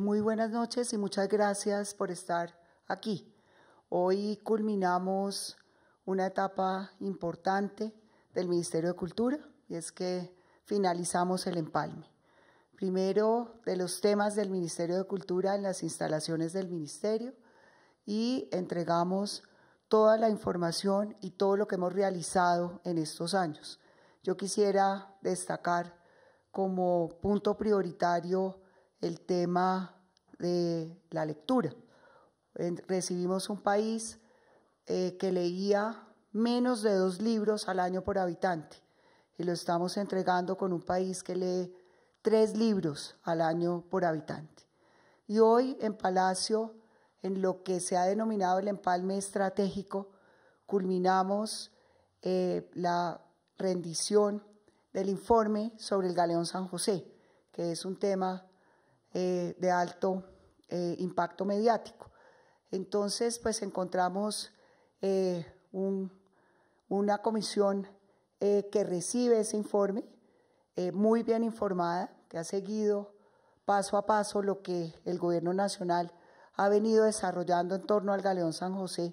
Muy buenas noches y muchas gracias por estar aquí. Hoy culminamos una etapa importante del Ministerio de Cultura y es que finalizamos el empalme. Primero de los temas del Ministerio de Cultura en las instalaciones del Ministerio y entregamos toda la información y todo lo que hemos realizado en estos años. Yo quisiera destacar como punto prioritario el tema de la lectura. Recibimos un país eh, que leía menos de dos libros al año por habitante y lo estamos entregando con un país que lee tres libros al año por habitante. Y hoy en Palacio, en lo que se ha denominado el empalme estratégico, culminamos eh, la rendición del informe sobre el Galeón San José, que es un tema eh, de alto eh, impacto mediático. Entonces, pues encontramos eh, una comisión que recibe ese informe, muy bien informada, que ha seguido paso a paso lo que el Gobierno Nacional ha venido desarrollando en torno al Galeón San José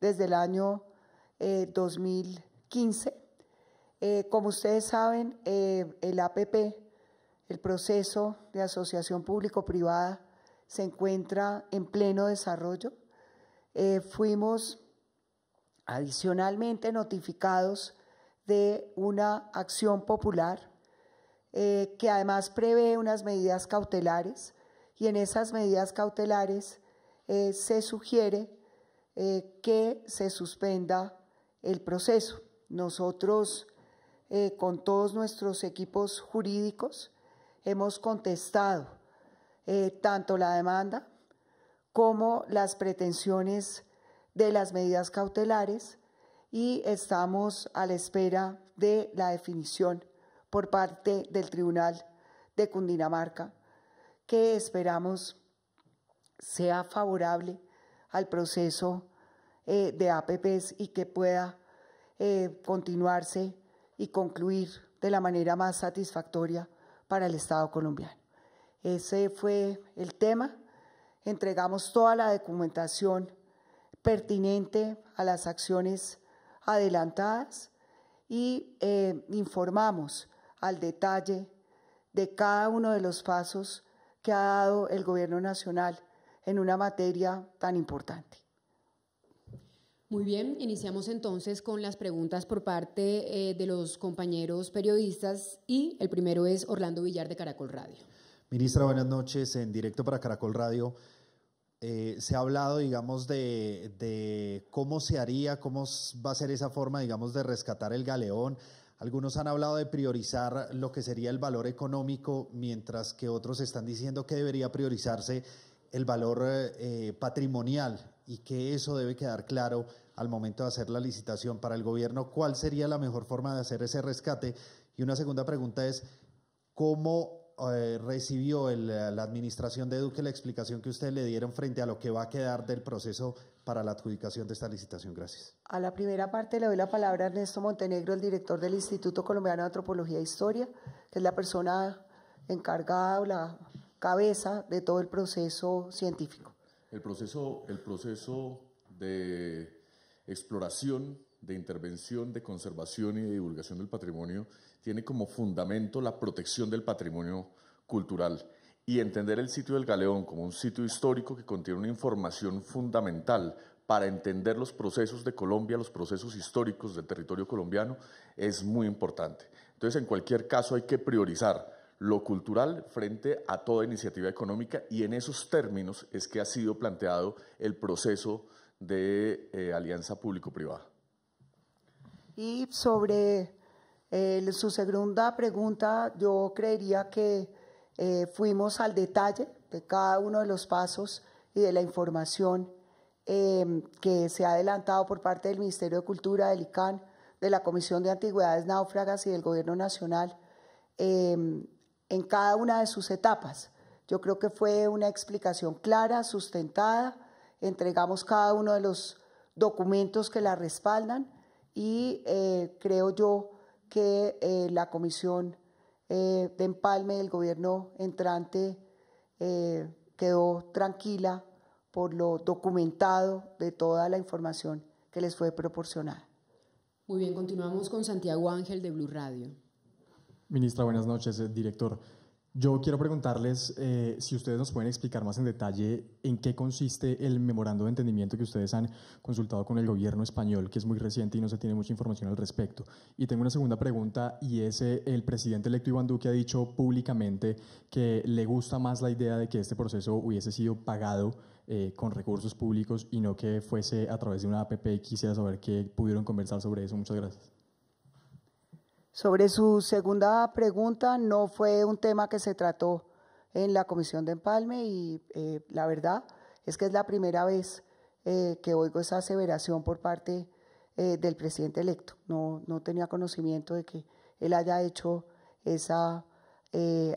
desde el año 2015. como ustedes saben, el APP el proceso de asociación público-privada se encuentra en pleno desarrollo. Eh, fuimos adicionalmente notificados de una acción popular eh, que además prevé unas medidas cautelares y en esas medidas cautelares eh, se sugiere que se suspenda el proceso. Nosotros, con todos nuestros equipos jurídicos, hemos contestado eh, tanto la demanda como las pretensiones de las medidas cautelares y estamos a la espera de la definición por parte del Tribunal de Cundinamarca, que esperamos sea favorable al proceso eh, de APPs y que pueda eh, continuarse y concluir de la manera más satisfactoria para el Estado colombiano. Ese fue el tema. Entregamos toda la documentación pertinente a las acciones adelantadas y eh, informamos al detalle de cada uno de los pasos que ha dado el Gobierno Nacional en una materia tan importante. Muy bien, iniciamos entonces con las preguntas por parte eh, de los compañeros periodistas y el primero es Orlando Villar de Caracol Radio. Ministra, buenas noches. En directo para Caracol Radio eh, se ha hablado, digamos, de, cómo se haría, cómo va a ser esa forma, digamos, de rescatar el galeón. Algunos han hablado de priorizar lo que sería el valor económico, mientras que otros están diciendo que debería priorizarse el valor eh, patrimonial, y que eso debe quedar claro al momento de hacer la licitación para el gobierno, cuál sería la mejor forma de hacer ese rescate. Y una segunda pregunta es, ¿cómo eh, recibió la administración de Duque la explicación que ustedes le dieron frente a lo que va a quedar del proceso para la adjudicación de esta licitación? Gracias. A la primera parte le doy la palabra a Ernesto Montenegro, el director del Instituto Colombiano de Antropología e Historia, que es la persona encargada o la cabeza de todo el proceso científico el proceso, el proceso de exploración, de intervención, de conservación y de divulgación del patrimonio tiene como fundamento la protección del patrimonio cultural y entender el sitio del Galeón como un sitio histórico que contiene una información fundamental para entender los procesos de Colombia, los procesos históricos del territorio colombiano, es muy importante. Entonces, en cualquier caso, hay que priorizar lo cultural frente a toda iniciativa económica y en esos términos es que ha sido planteado el proceso de eh, alianza público-privada. Y sobre eh, su segunda pregunta, yo creería que eh, fuimos al detalle de cada uno de los pasos y de la información que se ha adelantado por parte del Ministerio de Cultura, del ICANN, de la Comisión de Antigüedades Náufragas y del Gobierno Nacional. Eh, en cada una de sus etapas. Yo creo que fue una explicación clara, sustentada, entregamos cada uno de los documentos que la respaldan y eh, creo yo que eh, la comisión eh, de empalme del gobierno entrante quedó tranquila por lo documentado de toda la información que les fue proporcionada. Muy bien, continuamos con Santiago Ángel de Blue Radio. Ministra, buenas noches, eh, director. Yo quiero preguntarles eh, si ustedes nos pueden explicar más en detalle en qué consiste el memorando de entendimiento que ustedes han consultado con el gobierno español, que es muy reciente y no se tiene mucha información al respecto. Y tengo una segunda pregunta y es eh, el presidente electo Iván Duque ha dicho públicamente que le gusta más la idea de que este proceso hubiese sido pagado con recursos públicos y no que fuese a través de una APP y quisiera saber qué pudieron conversar sobre eso. Muchas gracias. Sobre su segunda pregunta, no fue un tema que se trató en la Comisión de Empalme y eh, la verdad es que es la primera vez eh, que oigo esa aseveración por parte eh, del presidente electo. No, no tenía conocimiento de que él haya hecho esa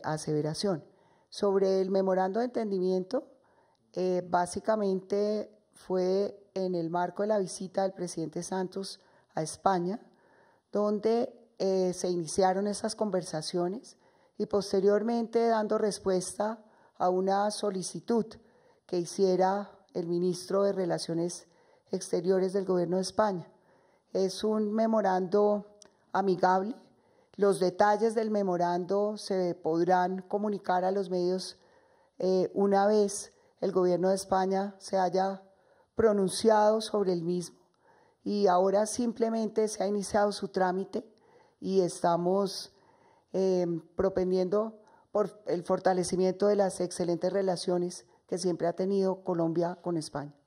aseveración. Sobre el memorando de entendimiento, básicamente fue en el marco de la visita del presidente Santos a España, donde eh, se iniciaron esas conversaciones y posteriormente dando respuesta a una solicitud que hiciera el ministro de Relaciones Exteriores del Gobierno de España. Es un memorando amigable. Los detalles del memorando se podrán comunicar a los medios eh, una vez el Gobierno de España se haya pronunciado sobre el mismo. Y ahora simplemente se ha iniciado su trámite y estamos em, propendiendo por el fortalecimiento de las excelentes relaciones que siempre ha tenido Colombia con España.